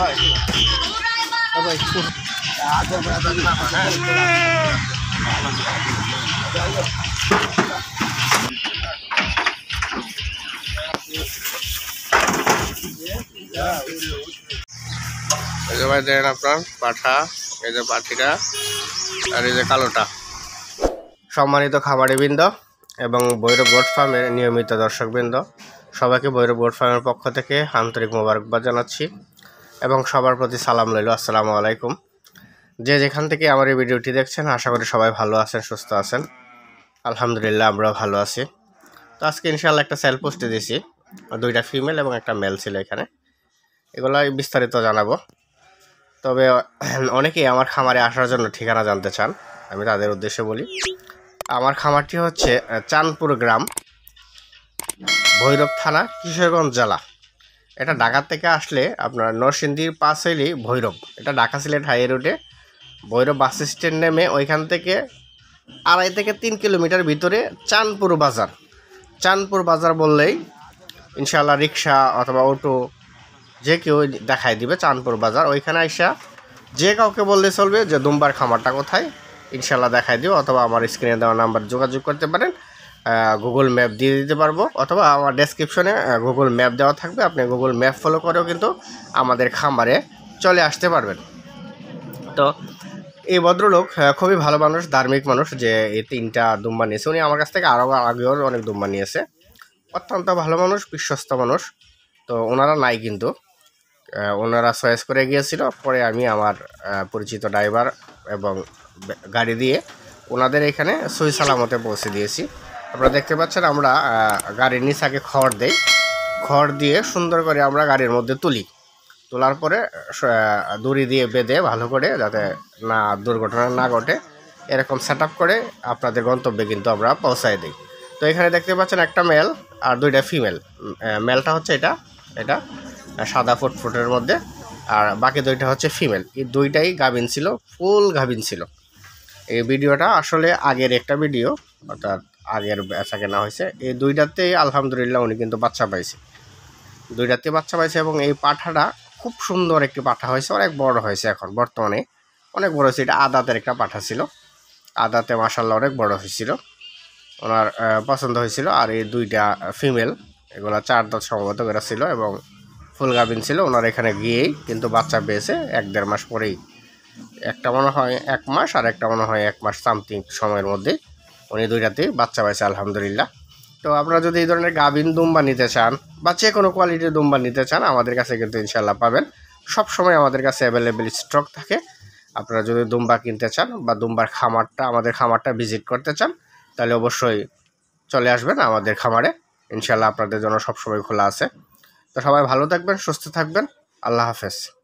এই যে ভাই দেখেন আপনার পাঠা এই যে পাখিটা আর এই যে কালোটা সম্মানিত খামারিবৃন্দ এবং বৈরব বোর্ড ফার্মের নিয়মিত দর্শকবৃন্দ সবাইকে বৈরব বোর্ড ফার্মের পক্ষ থেকে আন্তরিক মোবারকবাদ জানাচ্ছি এবং সবার প্রতি সালাম রইল আসসালামু আলাইকুম যে যেখান থেকে আমার এই ভিডিওটি দেখছেন আশা করি সবাই ভালো আছেন সুস্থ আছেন আলহামদুলিল্লাহ আমরাও ভালো আছি তো আজকে ইনশাল্লাহ একটা সেল পোস্টে দিয়েছি দুইটা ফিমেল এবং একটা মেল ছিল এখানে এগুলো বিস্তারিত জানাবো তবে অনেকেই আমার খামারে আসার জন্য ঠিকানা জানতে চান আমি তাদের উদ্দেশ্যে বলি আমার খামারটি হচ্ছে চাঁদপুর গ্রাম ভৈরব থানা কিশোরগঞ্জ জেলা এটা ঢাকা থেকে আসলে আপনার নরসিংদীর পাশেরই ভৈরব এটা ঢাকা সিলেট হাই রোডে ভৈরব বাস স্ট্যান্ড নেমে ওইখান থেকে আড়াই থেকে তিন কিলোমিটার ভিতরে চাঁদপুর বাজার চাঁদপুর বাজার বললেই ইনশাল্লাহ রিক্সা অথবা অটো যে কেউ দেখাই দিবে চাঁদপুর বাজার ওইখানে আইসা যে কাউকে বললে চলবে যে দুম্বার খামারটা কোথায় ইনশাল্লাহ দেখাই দিও অথবা আমার স্ক্রিনে দেওয়া নাম্বার যোগাযোগ করতে পারেন গুগল ম্যাপ দিয়ে দিতে পারবো অথবা আমার ডেসক্রিপশনে গুগল ম্যাপ দেওয়া থাকবে আপনি গুগল ম্যাপ ফলো করেও কিন্তু আমাদের খামারে চলে আসতে পারবেন তো এই ভদ্রলোক খুবই ভালো মানুষ ধার্মিক মানুষ যে এই তিনটা দুম্বা নিয়েছে উনি আমার কাছ থেকে আরও আগেও অনেক দুম্বা নিয়েছে অত্যন্ত ভালো মানুষ বিশ্বস্ত মানুষ তো ওনারা নাই কিন্তু ওনারা চয়েস করে গিয়েছিল পরে আমি আমার পরিচিত ড্রাইভার এবং গাড়ি দিয়ে ওনাদের এখানে সই সালামতে পৌঁছে দিয়েছি আপনারা দেখতে পাচ্ছেন আমরা গাড়ির নিচাকে আগে খড় দেই খড় দিয়ে সুন্দর করে আমরা গাড়ির মধ্যে তুলি তোলার পরে দড়ি দিয়ে বেঁধে ভালো করে যাতে না দুর্ঘটনা না ঘটে এরকম সেট করে আপনাদের গন্তব্যে কিন্তু আমরা পৌঁছায় দিই তো এখানে দেখতে পাচ্ছেন একটা মেল আর দুইটা ফিমেল মেলটা হচ্ছে এটা এটা সাদা ফুটফুটের মধ্যে আর বাকি দুইটা হচ্ছে ফিমেল এই দুইটাই গাভিন ছিল ফুল গাভিন ছিল এই ভিডিওটা আসলে আগের একটা ভিডিও অর্থাৎ আগের বেচা কেনা হয়েছে এই দুইটাতে আলহামদুলিল্লাহ উনি কিন্তু বাচ্চা পাইছে দুইটাতে বাচ্চা পাইছে এবং এই পাঠাটা খুব সুন্দর একটি পাঠা হয়েছে অনেক বড় হয়েছে এখন বর্তমানে অনেক বড় হয়েছে এটা আদাতের একটা পাঠা ছিল আদাতে মাসাল্লাহ অনেক বড় হয়েছিল ওনার পছন্দ হয়েছিল আর এই দুইটা ফিমেল এগুলো চার দাঁত সম্ভবত করা ছিল এবং ফুল গাভিন ছিল ওনার এখানে গিয়েই কিন্তু বাচ্চা পেয়েছে এক দেড় মাস পরেই একটা মনে হয় এক মাস আর একটা মনে হয় এক মাস সামথিং সময়ের মধ্যেই উনি দুইটাতেই বাচ্চা পাইছে আলহামদুলিল্লাহ তো আপনারা যদি এই ধরনের গাভিন দুম্বা নিতে চান বা যে কোনো কোয়ালিটির দুম্বা নিতে চান আমাদের কাছে কিন্তু ইনশাল্লাহ পাবেন সব সময় আমাদের কাছে অ্যাভেলেবেল স্টক থাকে আপনারা যদি দুম্বা কিনতে চান বা দুম্বার খামারটা আমাদের খামারটা ভিজিট করতে চান তাহলে অবশ্যই চলে আসবেন আমাদের খামারে ইনশাল্লাহ আপনাদের জন্য সবসময় খোলা আছে তো সবাই ভালো থাকবেন সুস্থ থাকবেন আল্লাহ হাফেজ